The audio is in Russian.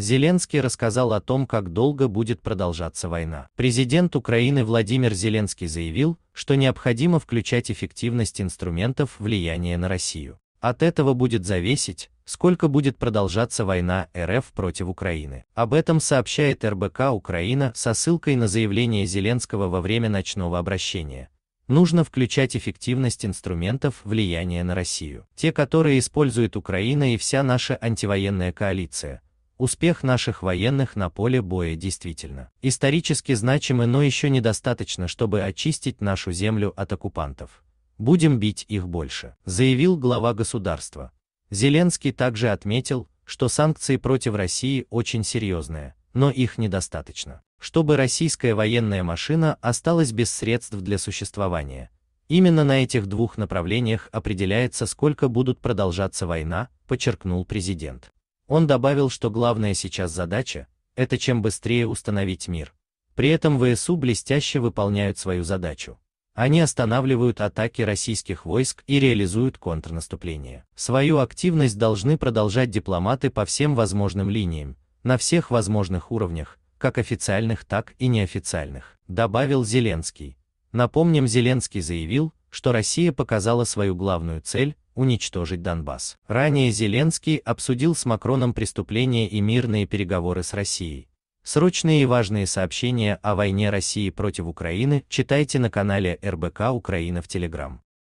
Зеленский рассказал о том, как долго будет продолжаться война. Президент Украины Владимир Зеленский заявил, что необходимо включать эффективность инструментов влияния на Россию. От этого будет зависеть, сколько будет продолжаться война РФ против Украины. Об этом сообщает РБК Украина со ссылкой на заявление Зеленского во время ночного обращения. Нужно включать эффективность инструментов влияния на Россию. Те, которые использует Украина и вся наша антивоенная коалиция – Успех наших военных на поле боя действительно исторически значимы, но еще недостаточно, чтобы очистить нашу землю от оккупантов. Будем бить их больше, заявил глава государства. Зеленский также отметил, что санкции против России очень серьезные, но их недостаточно, чтобы российская военная машина осталась без средств для существования. Именно на этих двух направлениях определяется, сколько будут продолжаться война, подчеркнул президент. Он добавил, что главная сейчас задача – это чем быстрее установить мир. При этом ВСУ блестяще выполняют свою задачу. Они останавливают атаки российских войск и реализуют контрнаступление. Свою активность должны продолжать дипломаты по всем возможным линиям, на всех возможных уровнях, как официальных, так и неофициальных, добавил Зеленский. Напомним, Зеленский заявил, что Россия показала свою главную цель уничтожить Донбасс. Ранее Зеленский обсудил с Макроном преступления и мирные переговоры с Россией. Срочные и важные сообщения о войне России против Украины читайте на канале РБК Украина в Телеграм.